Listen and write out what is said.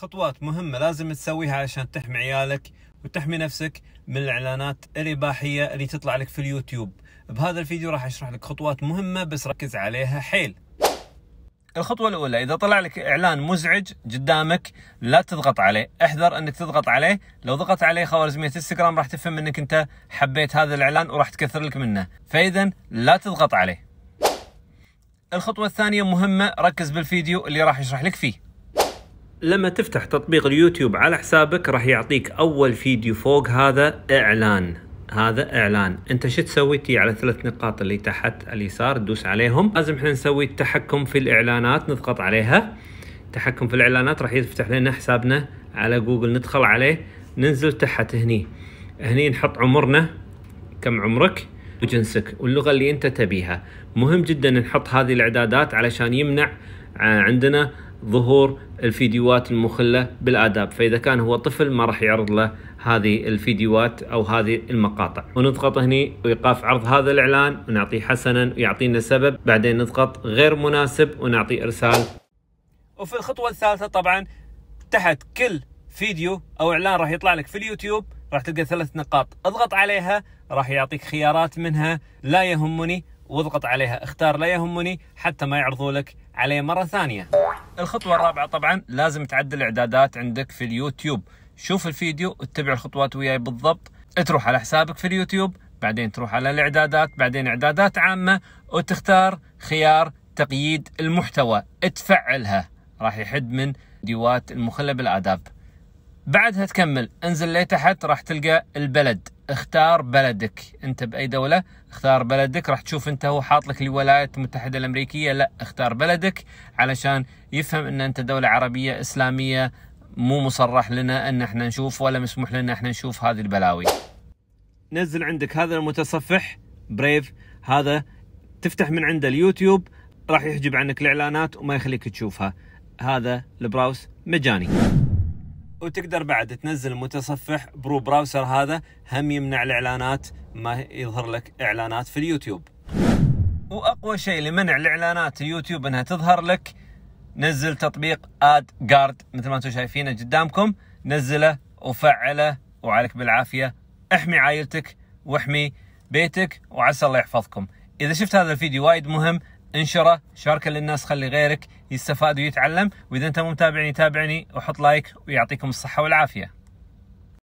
خطوات مهمة لازم تسويها عشان تحمي عيالك وتحمي نفسك من الإعلانات الإباحية اللي تطلع لك في اليوتيوب بهذا الفيديو راح أشرح لك خطوات مهمة بس ركز عليها حيل الخطوة الأولى إذا طلع لك إعلان مزعج قدامك لا تضغط عليه، احذر أنك تضغط عليه، لو ضغطت عليه خوارزمية انستغرام راح تفهم أنك أنت حبيت هذا الإعلان وراح تكثر لك منه، فإذا لا تضغط عليه. الخطوة الثانية مهمة ركز بالفيديو اللي راح أشرح لك فيه. لما تفتح تطبيق اليوتيوب على حسابك راح يعطيك اول فيديو فوق هذا اعلان هذا اعلان انت شو تسوي تي على ثلاث نقاط اللي تحت اليسار تدوس عليهم لازم احنا نسوي التحكم في الاعلانات نضغط عليها التحكم في الاعلانات راح يفتح لنا حسابنا على جوجل ندخل عليه ننزل تحت هني هني نحط عمرنا كم عمرك وجنسك واللغه اللي انت تبيها مهم جدا نحط هذه الاعدادات علشان يمنع عندنا ظهور الفيديوهات المخلة بالآداب فإذا كان هو طفل ما راح يعرض له هذه الفيديوهات أو هذه المقاطع ونضغط هنا ويقاف عرض هذا الإعلان ونعطيه حسنا ويعطينا سبب بعدين نضغط غير مناسب ونعطي إرسال وفي الخطوة الثالثة طبعا تحت كل فيديو أو إعلان راح يطلع لك في اليوتيوب راح تلقى ثلاث نقاط اضغط عليها راح يعطيك خيارات منها لا يهمني واضغط عليها اختار لا يهمني حتى ما يعرضوا لك عليه مرة ثانية الخطوه الرابعه طبعا لازم تعدل الاعدادات عندك في اليوتيوب شوف الفيديو اتبع الخطوات وياي بالضبط تروح على حسابك في اليوتيوب بعدين تروح على الاعدادات بعدين اعدادات عامه وتختار خيار تقييد المحتوى تفعلها راح يحد من ديوات المخله بالاداب بعدها تكمل انزل لتحت راح تلقى البلد اختار بلدك انت باي دوله اختار بلدك راح تشوف انت هو حاط لك الولايات المتحده الامريكيه لا اختار بلدك علشان يفهم ان انت دوله عربيه اسلاميه مو مصرح لنا ان احنا نشوف ولا مسموح لنا احنا نشوف هذه البلاوي نزل عندك هذا المتصفح بريف هذا تفتح من عنده اليوتيوب راح يحجب عنك الاعلانات وما يخليك تشوفها هذا البراوس مجاني وتقدر بعد تنزل المتصفح برو براوسر هذا هم يمنع الاعلانات ما يظهر لك اعلانات في اليوتيوب واقوى شيء لمنع الاعلانات اليوتيوب انها تظهر لك نزل تطبيق اد جارد مثل ما انتم شايفينه قدامكم نزله وفعله وعليك بالعافيه احمي عائلتك واحمي بيتك وعسى الله يحفظكم اذا شفت هذا الفيديو وايد مهم انشره شاركه للناس خلي غيرك يستفاد ويتعلم واذا انت مو متابعني تابعني وحط لايك ويعطيكم الصحه والعافيه